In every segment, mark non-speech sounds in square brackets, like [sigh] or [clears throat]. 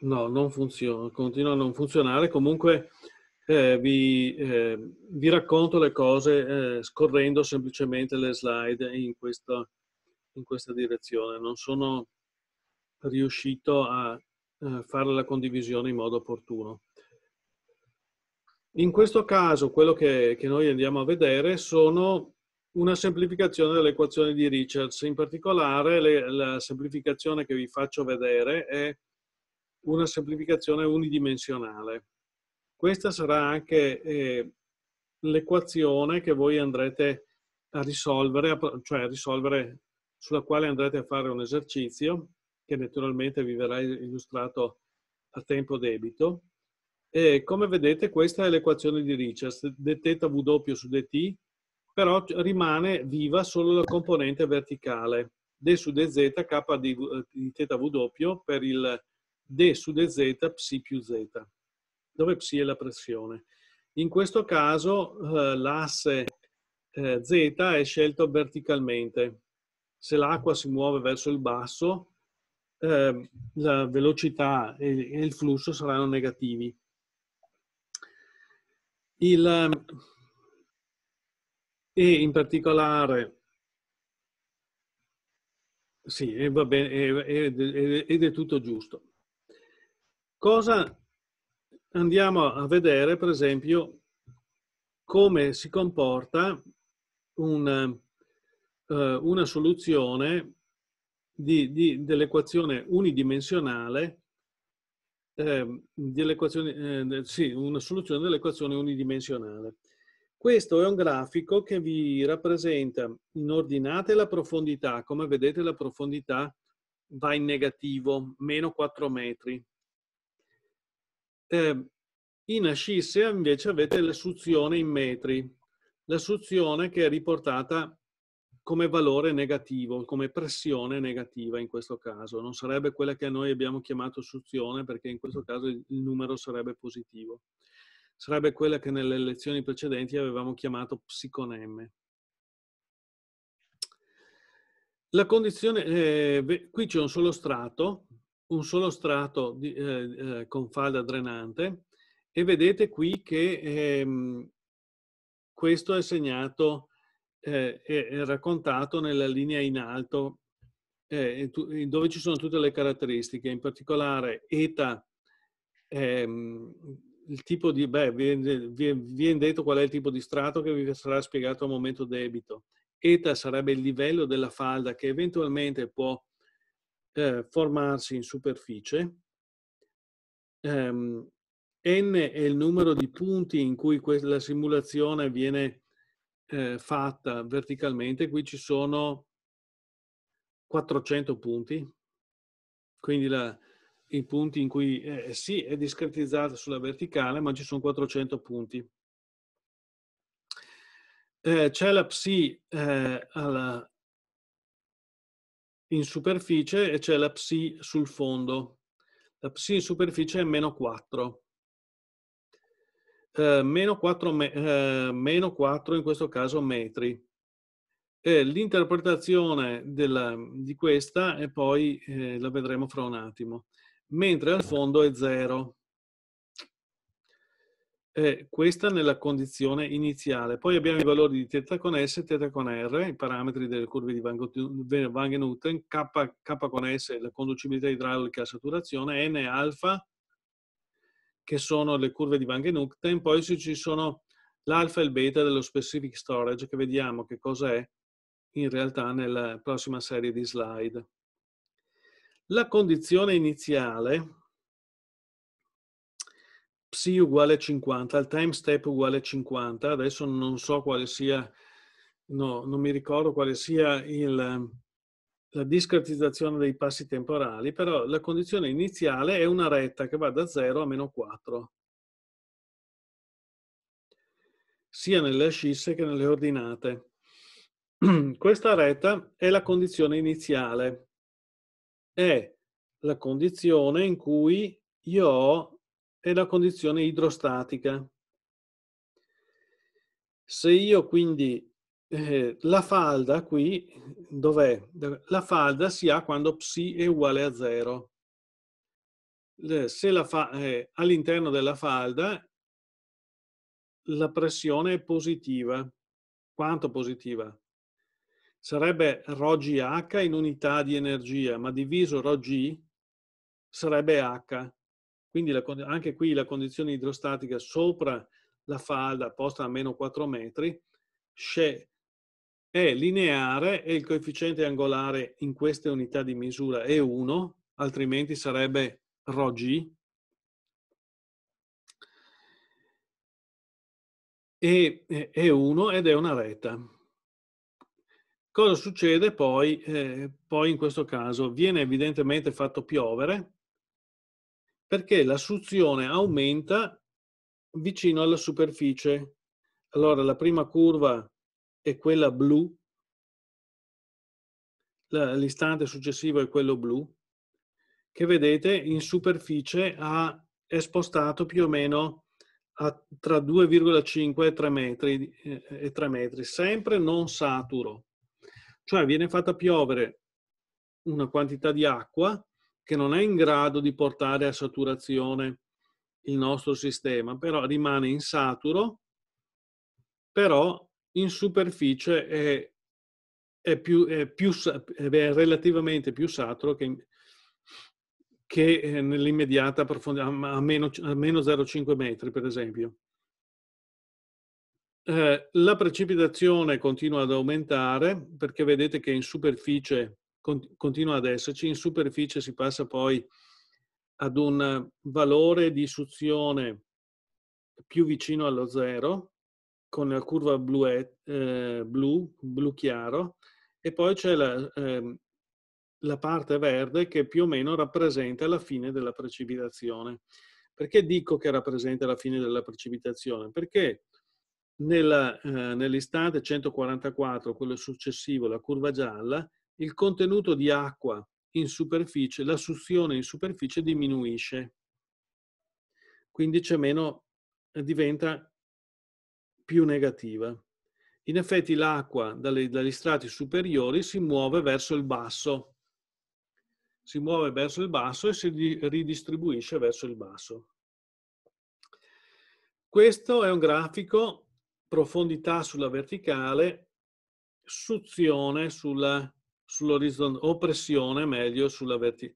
No, non funziona, continua a non funzionare. Comunque eh, vi, eh, vi, racconto le cose eh, scorrendo semplicemente le slide in questa, in questa, direzione. Non sono riuscito a eh, fare la condivisione in modo opportuno. In questo caso quello che, che noi andiamo a vedere sono una semplificazione dell'equazione di Richards. In particolare le, la semplificazione che vi faccio vedere è una semplificazione unidimensionale. Questa sarà anche eh, l'equazione che voi andrete a risolvere, cioè a risolvere sulla quale andrete a fare un esercizio che naturalmente vi verrà illustrato a tempo debito. E come vedete questa è l'equazione di Richards, dθ W su dt, però rimane viva solo la componente verticale, d su dz k di, eh, di θ per il d su dz psi più z, dove psi è la pressione. In questo caso eh, l'asse eh, z è scelto verticalmente. Se l'acqua si muove verso il basso, eh, la velocità e, e il flusso saranno negativi. Il, ehm, e in particolare sì, va bene, ed è tutto giusto. Cosa andiamo a vedere, per esempio, come si comporta un, eh, una soluzione dell'equazione unidimensionale ehm, eh, eh, sì, una soluzione dell'equazione unidimensionale. Questo è un grafico che vi rappresenta in ordinate la profondità. Come vedete la profondità va in negativo, meno 4 metri. Eh, in ascissea invece avete la suzione in metri, la suzione che è riportata come valore negativo, come pressione negativa in questo caso. Non sarebbe quella che noi abbiamo chiamato suzione perché in questo caso il numero sarebbe positivo. Sarebbe quella che nelle lezioni precedenti avevamo chiamato psicon M. La condizione, eh, qui c'è un solo strato, un solo strato di, eh, eh, con falda drenante e vedete qui che ehm, questo è segnato eh, è, raccontato nella linea in alto eh, dove ci sono tutte le caratteristiche, in particolare ETA, ehm, il tipo di, beh, viene detto qual è il tipo di strato che vi sarà spiegato al momento debito. ETA sarebbe il livello della falda che eventualmente può eh, formarsi in superficie. Um, n è il numero di punti in cui la simulazione viene eh, fatta verticalmente. Qui ci sono 400 punti, quindi la, i punti in cui eh, sì, è discretizzata sulla verticale, ma ci sono 400 punti. Eh, c'è la psi eh, alla, in superficie e c'è la psi sul fondo. La psi in superficie è meno 4. Eh, meno, 4 eh, meno 4 in questo caso metri. L'interpretazione di questa e poi eh, la vedremo fra un attimo. Mentre al fondo è 0 è questa nella condizione iniziale. Poi abbiamo i valori di θ con S e θ con R, i parametri delle curve di Wangen-Newton, K, K con S, la conducibilità idraulica a saturazione, N alfa, che sono le curve di Wangen-Newton, poi ci sono l'alfa e il beta dello specific storage, che vediamo che cosa è in realtà nella prossima serie di slide. La condizione iniziale psi uguale 50, al time step uguale 50, adesso non so quale sia, no, non mi ricordo quale sia il, la discretizzazione dei passi temporali, però la condizione iniziale è una retta che va da 0 a meno 4, sia nelle ascisse che nelle ordinate. [clears throat] Questa retta è la condizione iniziale, è la condizione in cui io ho è la condizione idrostatica. Se io quindi eh, la falda qui, dov'è? La falda si ha quando psi è uguale a 0. Eh, all'interno della falda la pressione è positiva. Quanto positiva? Sarebbe ρgh in unità di energia, ma diviso ρg sarebbe h. Quindi la, anche qui la condizione idrostatica sopra la falda posta a meno 4 metri è lineare e il coefficiente angolare in queste unità di misura è 1, altrimenti sarebbe ρg. E, è 1 ed è una retta. Cosa succede poi? Eh, poi in questo caso viene evidentemente fatto piovere perché la suzione aumenta vicino alla superficie. Allora la prima curva è quella blu, l'istante successivo è quello blu, che vedete in superficie ha, è spostato più o meno a, tra 2,5 e 3 metri, eh, e 3 metri, sempre non saturo. Cioè viene fatta piovere una quantità di acqua che non è in grado di portare a saturazione il nostro sistema, però rimane insaturo, però in superficie è, è, più, è, più, è relativamente più saturo che, che eh, nell'immediata profondità, a meno, a meno 0,5 metri per esempio. Eh, la precipitazione continua ad aumentare perché vedete che in superficie continua ad esserci, in superficie si passa poi ad un valore di suzione più vicino allo zero, con la curva blu, eh, blu, blu chiaro, e poi c'è la, eh, la parte verde che più o meno rappresenta la fine della precipitazione. Perché dico che rappresenta la fine della precipitazione? Perché eh, nell'istante eh, nell 144, quello successivo, la curva gialla, il contenuto di acqua in superficie, la suzione in superficie diminuisce. Quindi c'è meno, eh, diventa più negativa. In effetti l'acqua dagli strati superiori si muove verso il basso, si muove verso il basso e si ridistribuisce verso il basso. Questo è un grafico profondità sulla verticale, suzione sulla sull'orizzonte, o pressione meglio verti,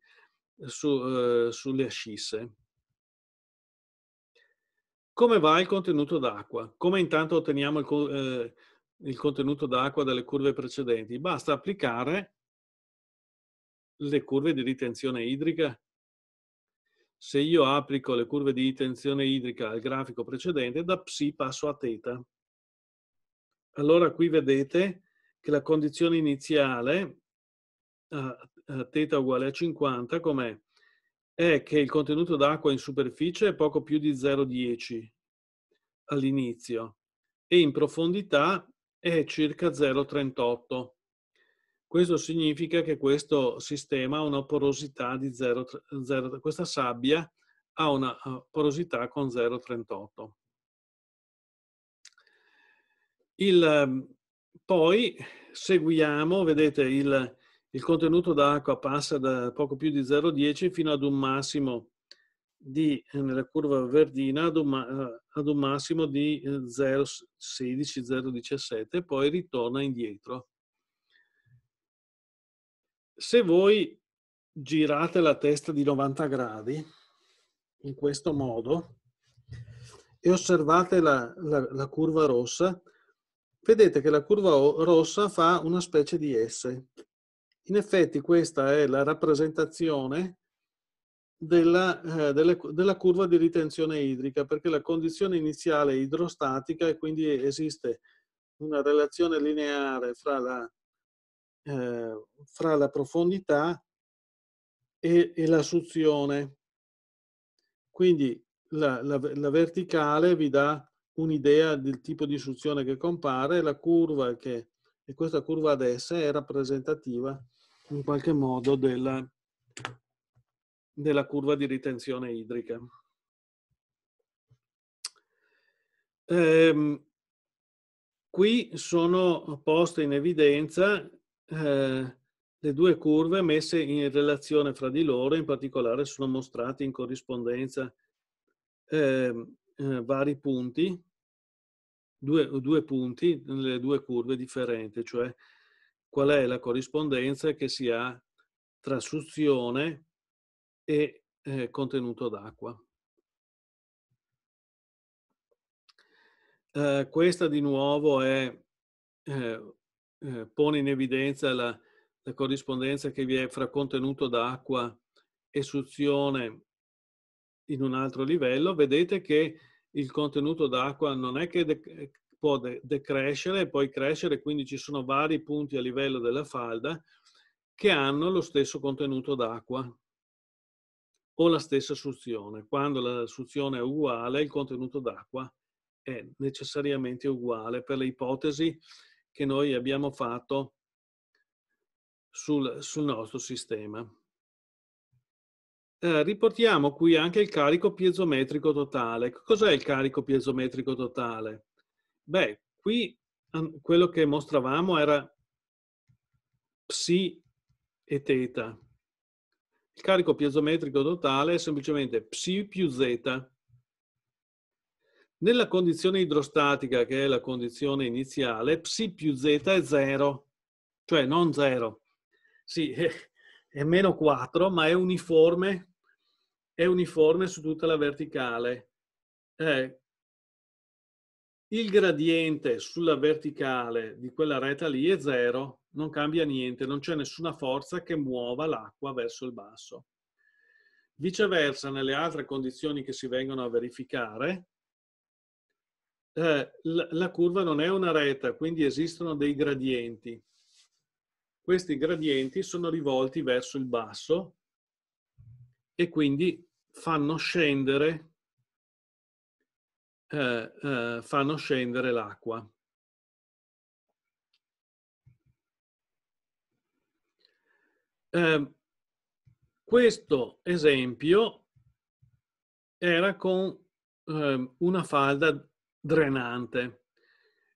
su, eh, sulle ascisse. Come va il contenuto d'acqua? Come intanto otteniamo il, eh, il contenuto d'acqua dalle curve precedenti? Basta applicare le curve di ritenzione idrica. Se io applico le curve di ritenzione idrica al grafico precedente, da psi passo a teta. Allora qui vedete che la condizione iniziale teta uguale a 50, com'è? È che il contenuto d'acqua in superficie è poco più di 0,10 all'inizio e in profondità è circa 0,38. Questo significa che questo sistema ha una porosità di 0, 0 questa sabbia ha una porosità con 0,38. Il, ehm, poi seguiamo, vedete, il, il contenuto d'acqua passa da poco più di 0,10 fino ad un massimo di, eh, nella curva verdina ad un, eh, ad un massimo di 0,16-0,17 eh, poi ritorna indietro. Se voi girate la testa di 90 gradi in questo modo e osservate la, la, la curva rossa, vedete che la curva rossa fa una specie di S in effetti questa è la rappresentazione della, eh, delle, della, curva di ritenzione idrica, perché la condizione iniziale è idrostatica e quindi esiste una relazione lineare fra la, eh, fra la profondità e, e, la suzione. Quindi la, la, la verticale vi dà un'idea del tipo di suzione che compare, la curva che e questa curva a destra è rappresentativa in qualche modo della, della curva di ritenzione idrica. Ehm, qui sono poste in evidenza eh, le due curve messe in relazione fra di loro, in particolare sono mostrati in corrispondenza eh, eh, vari punti due, due punti nelle due curve differenti, cioè qual è la corrispondenza che si ha tra suzione e eh, contenuto d'acqua. Eh, questa di nuovo è, eh, eh pone in evidenza la, la corrispondenza che vi è fra contenuto d'acqua e suzione in un altro livello, vedete che il contenuto d'acqua non è che de eh, può de decrescere e poi crescere, quindi ci sono vari punti a livello della falda che hanno lo stesso contenuto d'acqua o la stessa suzione. Quando la suzione è uguale, il contenuto d'acqua è necessariamente uguale per le ipotesi che noi abbiamo fatto sul, sul nostro sistema. Eh, riportiamo qui anche il carico piezometrico totale. Cos'è il carico piezometrico totale? Beh, qui quello che mostravamo era psi e θ. Il carico piezometrico totale è semplicemente psi più z. Nella condizione idrostatica, che è la condizione iniziale, psi più z è 0, cioè non 0. Sì, [laughs] è meno 4, ma è uniforme è uniforme su tutta la verticale. Eh, il gradiente sulla verticale di quella retta lì è zero, non cambia niente, non c'è nessuna forza che muova l'acqua verso il basso. Viceversa, nelle altre condizioni che si vengono a verificare, eh, la, curva non è una retta, quindi esistono dei gradienti. Questi gradienti sono rivolti verso il basso e quindi fanno scendere, eh, eh, fanno scendere l'acqua. Eh, questo esempio era con ehm, una falda drenante.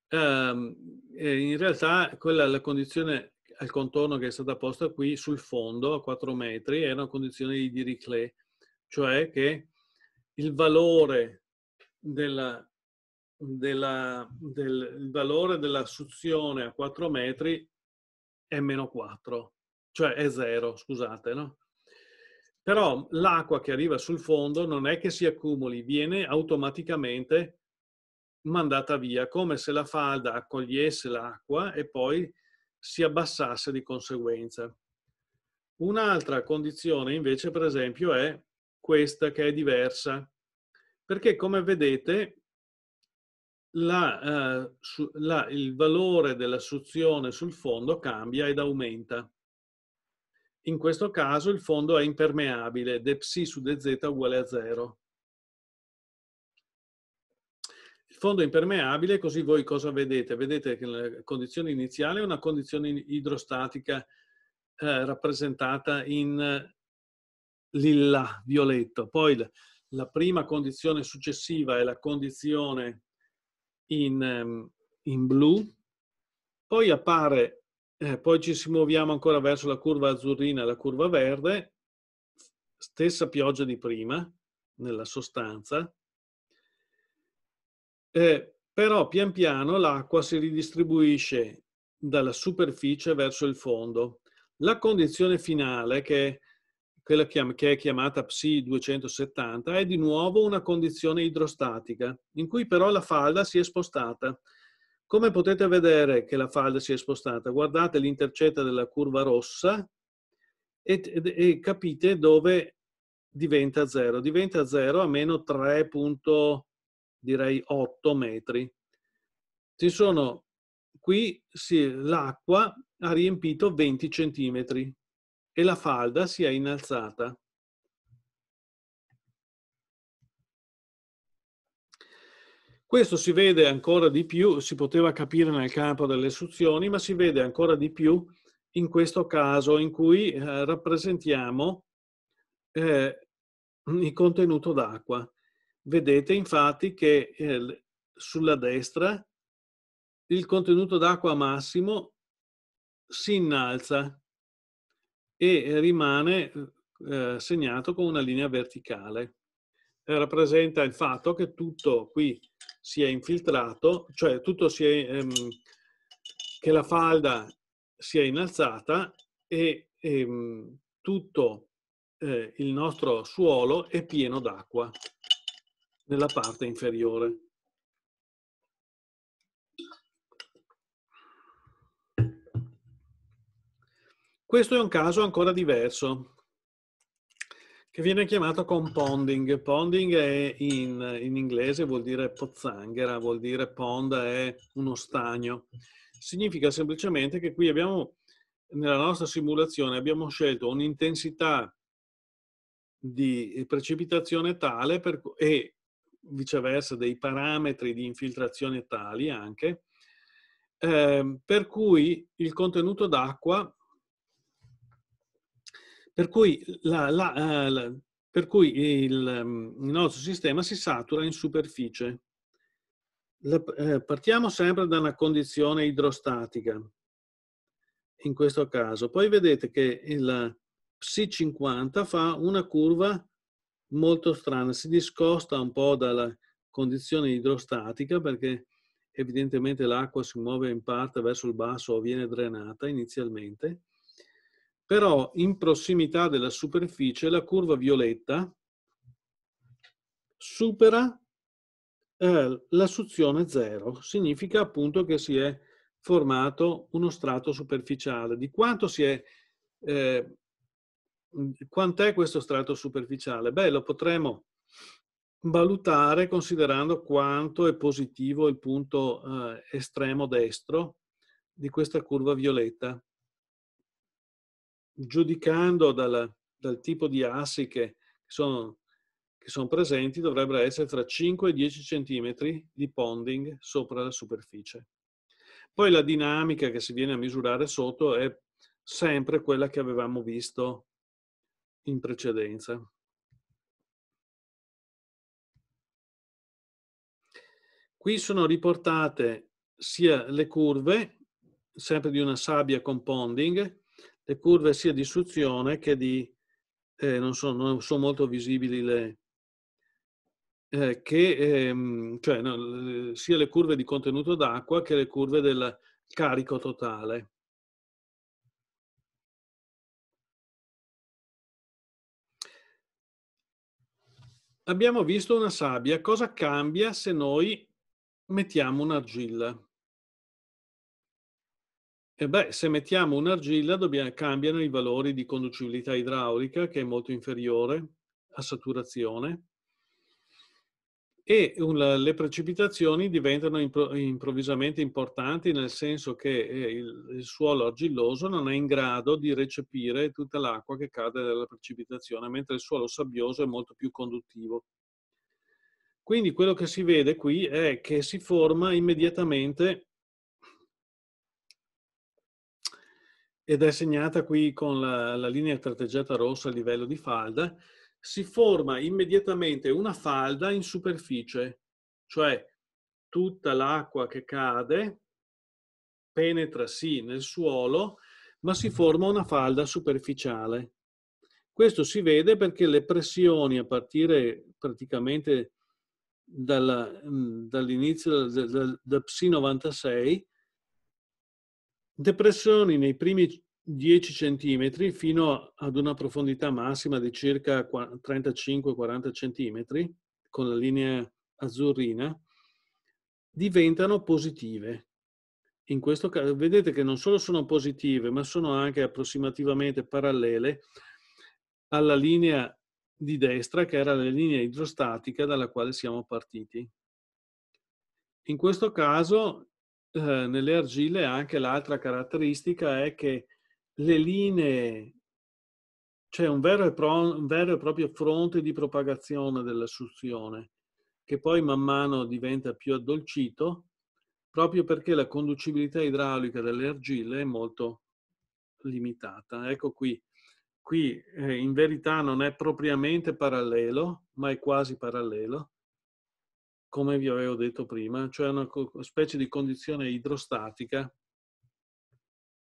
Ehm, in realtà quella è la condizione al contorno che è stata posta qui sul fondo a 4 metri è una condizione di Dirichlet, cioè che il valore della, della, del, valore della suzione a 4 metri è meno 4, cioè è 0, scusate, no? Però l'acqua che arriva sul fondo non è che si accumuli, viene automaticamente mandata via, come se la falda accogliesse l'acqua e poi si abbassasse di conseguenza. Un'altra condizione invece, per esempio, è questa che è diversa, perché come vedete la, eh, su, la, il valore della suzione sul fondo cambia ed aumenta. In questo caso il fondo è impermeabile, de psi su dz uguale a 0. fondo impermeabile, così voi cosa vedete? Vedete che la condizione iniziale è una condizione idrostatica eh, rappresentata in eh, lilla, violetto. Poi la prima condizione successiva è la condizione in, ehm, in blu. Poi appare, eh, poi ci si muoviamo ancora verso la curva azzurrina e la curva verde, stessa pioggia di prima nella sostanza, eh, però pian piano l'acqua si ridistribuisce dalla superficie verso il fondo. La condizione finale, che è quella che è chiamata Psi 270, è di nuovo una condizione idrostatica, in cui però la falda si è spostata. Come potete vedere che la falda si è spostata? Guardate l'intercetta della curva rossa e, e, e, capite dove diventa zero. Diventa zero a meno 3.0 direi 8 metri. Ci sono, qui sì, l'acqua ha riempito 20 centimetri e la falda si è innalzata. Questo si vede ancora di più, si poteva capire nel campo delle suzioni, ma si vede ancora di più in questo caso in cui eh, rappresentiamo eh, il contenuto d'acqua. Vedete infatti che eh, sulla destra il contenuto d'acqua massimo si innalza e rimane eh, segnato con una linea verticale. Eh, rappresenta il fatto che tutto qui si è infiltrato, cioè tutto si è, ehm, che la falda si è innalzata e ehm, tutto eh, il nostro suolo è pieno d'acqua nella parte inferiore. Questo è un caso ancora diverso, che viene chiamato compounding. Ponding è in, in inglese vuol dire pozzanghera, vuol dire pond è uno stagno. Significa semplicemente che qui abbiamo, nella nostra simulazione, abbiamo scelto un'intensità di precipitazione tale per, e viceversa dei parametri di infiltrazione tali anche, eh, per cui il contenuto d'acqua, per cui, la, la, eh, la, per cui il, ehm, il, nostro sistema si satura in superficie. Eh, partiamo sempre da una condizione idrostatica, in questo caso. Poi vedete che il Psi 50 fa una curva molto strana, si discosta un po' dalla condizione idrostatica perché evidentemente l'acqua si muove in parte verso il basso o viene drenata inizialmente, però in prossimità della superficie la curva violetta supera eh, la suzione zero, significa appunto che si è formato uno strato superficiale. Di quanto si è eh, Mhmm, quant'è questo strato superficiale? Beh, lo potremo valutare considerando quanto è positivo il punto eh, estremo destro di questa curva violetta, giudicando dal, dal tipo di assi che sono, che sono presenti dovrebbero essere tra 5 e 10 cm di ponding sopra la superficie. Poi la dinamica che si viene a misurare sotto è sempre quella che avevamo visto in precedenza. Qui sono riportate sia le curve, sempre di una sabbia compounding, le curve sia di suzione che di, eh, non, sono, non, sono, molto visibili le, eh, che, ehm, cioè, no, sia le curve di contenuto d'acqua che le curve del carico totale. abbiamo visto una sabbia. Cosa cambia se noi mettiamo un'argilla? E beh, se mettiamo un'argilla dobbiamo, cambiano i valori di conducibilità idraulica, che è molto inferiore, a saturazione, e un, le precipitazioni diventano impro, improvvisamente importanti nel senso che eh, il, il, suolo argilloso non è in grado di recepire tutta l'acqua che cade dalla precipitazione, mentre il suolo sabbioso è molto più conduttivo. Quindi quello che si vede qui è che si forma immediatamente ed è segnata qui con la, la linea tratteggiata rossa a livello di falda, si forma immediatamente una falda in superficie, cioè tutta l'acqua che cade penetra sì nel suolo, ma si forma una falda superficiale. Questo si vede perché le pressioni a partire praticamente mm, dall'inizio del, del, del, del PSI 96, depressioni nei primi 10 cm fino ad una profondità massima di circa 35-40 cm con la linea azzurrina diventano positive. In questo caso vedete che non solo sono positive, ma sono anche approssimativamente parallele alla linea di destra che era la linea idrostatica dalla quale siamo partiti. In questo caso eh, nelle argille anche l'altra caratteristica è che le linee, c'è cioè un, un vero e proprio fronte di propagazione dell'assunzione, che poi man mano diventa più addolcito, proprio perché la conducibilità idraulica delle argille è molto limitata. Ecco qui, qui eh, in verità non è propriamente parallelo, ma è quasi parallelo, come vi avevo detto prima, cioè una specie di condizione idrostatica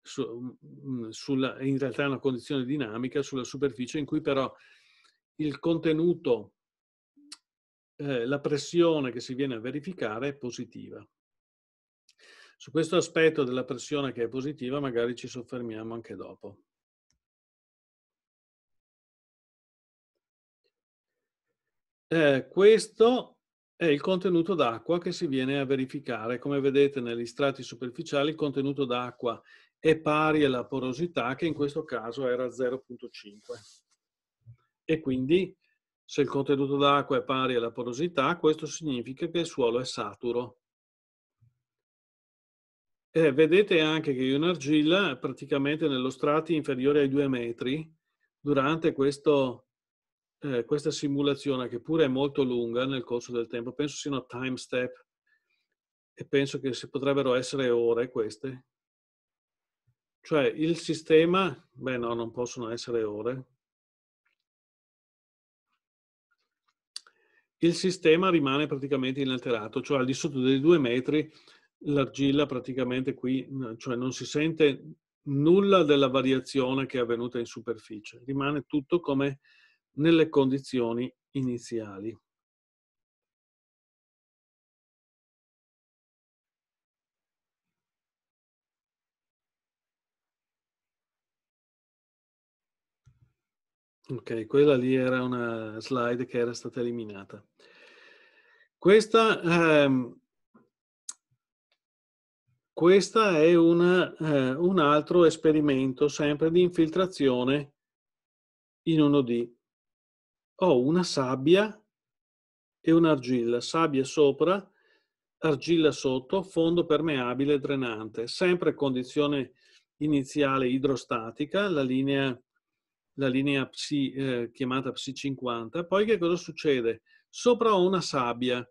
su, mhmm, mhmm, sulla, in realtà è una condizione dinamica sulla superficie in cui però il contenuto, eh, la pressione che si viene a verificare è positiva. Su questo aspetto della pressione che è positiva magari ci soffermiamo anche dopo. Eh, questo è il contenuto d'acqua che si viene a verificare. Come vedete negli strati superficiali il contenuto d'acqua è pari alla porosità che in questo caso era 0.5. E quindi se il contenuto d'acqua è pari alla porosità, questo significa che il suolo è saturo. E eh, vedete anche che in argilla, praticamente nello strato inferiore ai 2 metri, durante questo, eh, questa simulazione, che pure è molto lunga nel corso del tempo, penso siano time step e penso che si potrebbero essere ore queste, cioè il sistema, beh no, non possono essere ore. Il sistema rimane praticamente inalterato, cioè al di sotto dei due metri l'argilla praticamente qui, cioè non si sente nulla della variazione che è avvenuta in superficie, rimane tutto come nelle condizioni iniziali. Ok, quella lì era una slide che era stata eliminata. Questa, ehm, questa è una, eh, un altro esperimento sempre di infiltrazione in 1D. Ho una sabbia e un'argilla, sabbia sopra, argilla sotto, fondo permeabile drenante, sempre condizione iniziale idrostatica, la linea la linea psi, eh, chiamata psi 50, poi che cosa succede? Sopra ho una sabbia,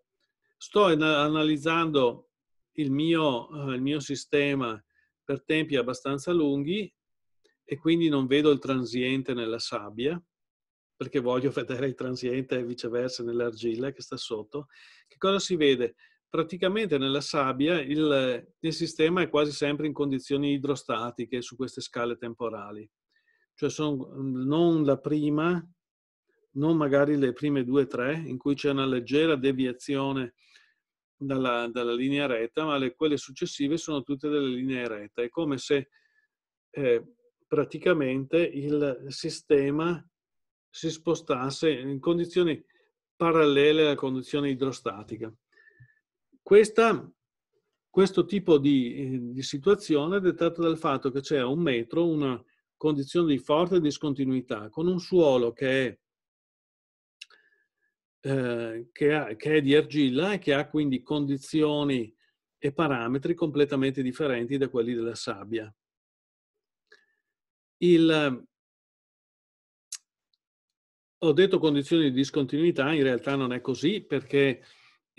sto analizzando il mio, eh, il mio sistema per tempi abbastanza lunghi e quindi non vedo il transiente nella sabbia, perché voglio [laughs] vedere il transiente e viceversa nell'argilla che sta sotto. Che cosa si vede? praticamente nella sabbia il, il, sistema è quasi sempre in condizioni idrostatiche su queste scale temporali cioè sono mhmm, non la prima, non magari le prime due o tre, in cui c'è una leggera deviazione dalla, dalla linea retta, ma le, quelle successive sono tutte delle linee rette. È come se eh, praticamente il sistema si spostasse in condizioni parallele alla condizione idrostatica. Questa, questo tipo di, di situazione è dettato dal fatto che c'è un metro, una, condizione di forte discontinuità, con un suolo che è, eh, che, ha, che è di argilla e che ha quindi condizioni e parametri completamente differenti da quelli della sabbia. Il, ho detto condizioni di discontinuità, in realtà non è così perché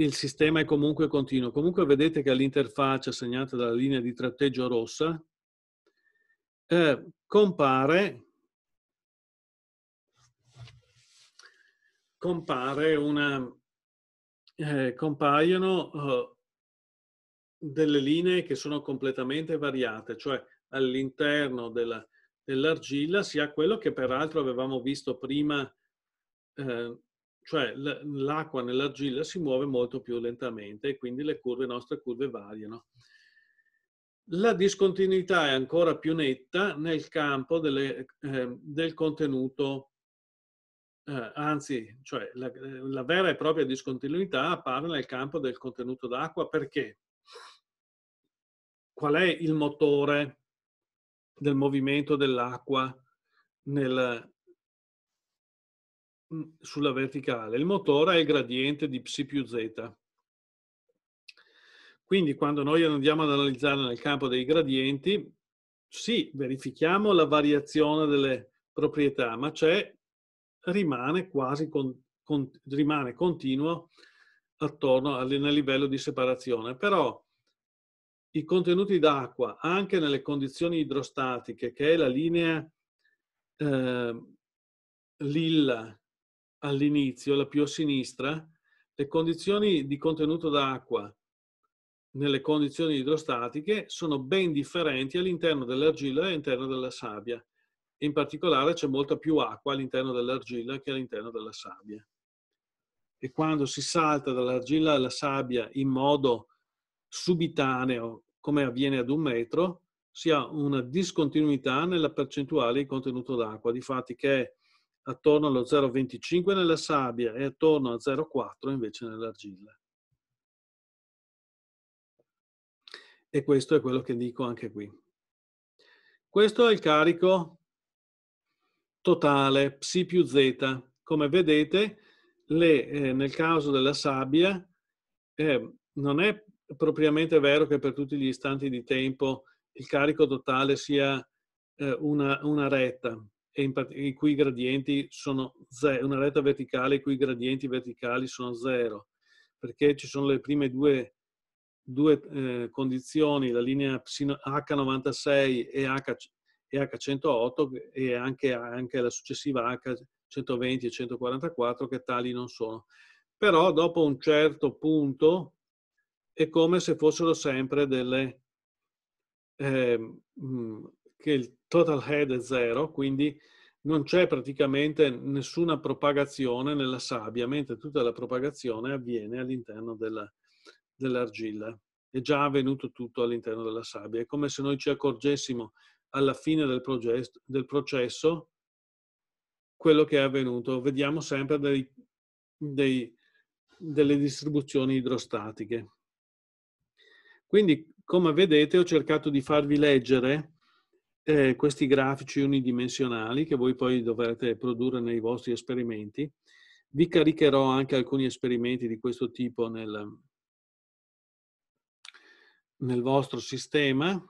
il sistema è comunque continuo. Comunque vedete che all'interfaccia segnata dalla linea di tratteggio rossa eh, compare, compare una, eh, compaiono eh, delle linee che sono completamente variate, cioè all'interno dell'argilla si ha quello che peraltro avevamo visto prima, eh, cioè l'acqua nell'argilla si muove molto più lentamente e quindi le curve, nostre curve variano. La discontinuità è ancora più netta nel campo delle, eh, del contenuto, eh, anzi, cioè la, eh, la, vera e propria discontinuità appare nel campo del contenuto d'acqua perché qual è il motore del movimento dell'acqua mm, sulla verticale? Il motore è il gradiente di psi più z quindi quando noi andiamo ad analizzare nel campo dei gradienti, sì, verifichiamo la variazione delle proprietà, ma c'è, rimane quasi con, con, rimane continuo attorno al, al livello di separazione. Però i contenuti d'acqua anche nelle condizioni idrostatiche, che è la linea eh, lilla all'inizio, la più a sinistra, le condizioni di contenuto d'acqua nelle condizioni idrostatiche sono ben differenti all'interno dell'argilla e all'interno della sabbia. In particolare c'è molta più acqua all'interno dell'argilla che all'interno della sabbia. E quando si salta dall'argilla alla sabbia in modo subitaneo, come avviene ad un metro, si ha una discontinuità nella percentuale di contenuto d'acqua, difatti che è attorno allo 0,25 nella sabbia e attorno a 0,4 invece nell'argilla. e questo è quello che dico anche qui. Questo è il carico totale psi più z. Come vedete, le, eh, nel caso della sabbia eh, non è propriamente vero che per tutti gli istanti di tempo il carico totale sia eh, una, una, retta e in, i cui gradienti sono zero, una retta verticale i cui gradienti verticali sono zero, perché ci sono le prime due due eh, condizioni, la linea H96 e, H, 108 e anche, anche, la successiva H120 e 144 che tali non sono. Però dopo un certo punto è come se fossero sempre delle... Eh, che il total head è zero, quindi non c'è praticamente nessuna propagazione nella sabbia, mentre tutta la propagazione avviene all'interno della, dell'argilla. È già avvenuto tutto all'interno della sabbia. È come se noi ci accorgessimo alla fine del, progetto, del processo quello che è avvenuto. Vediamo sempre dei, dei, delle distribuzioni idrostatiche. Quindi, come vedete, ho cercato di farvi leggere eh, questi grafici unidimensionali che voi poi dovrete produrre nei vostri esperimenti. Vi caricherò anche alcuni esperimenti di questo tipo nel, nel vostro sistema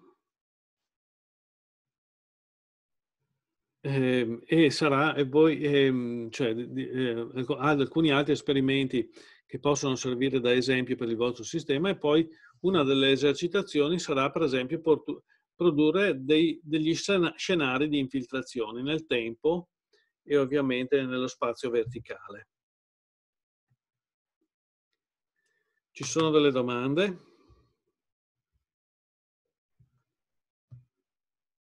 eh, e sarà e voi ehm, cioè, eh, cioè, eh, alcuni altri esperimenti che possono servire da esempio per il vostro sistema e poi una delle esercitazioni sarà per esempio produrre dei, degli scenari di infiltrazione nel tempo e ovviamente nello spazio verticale. Ci sono delle domande?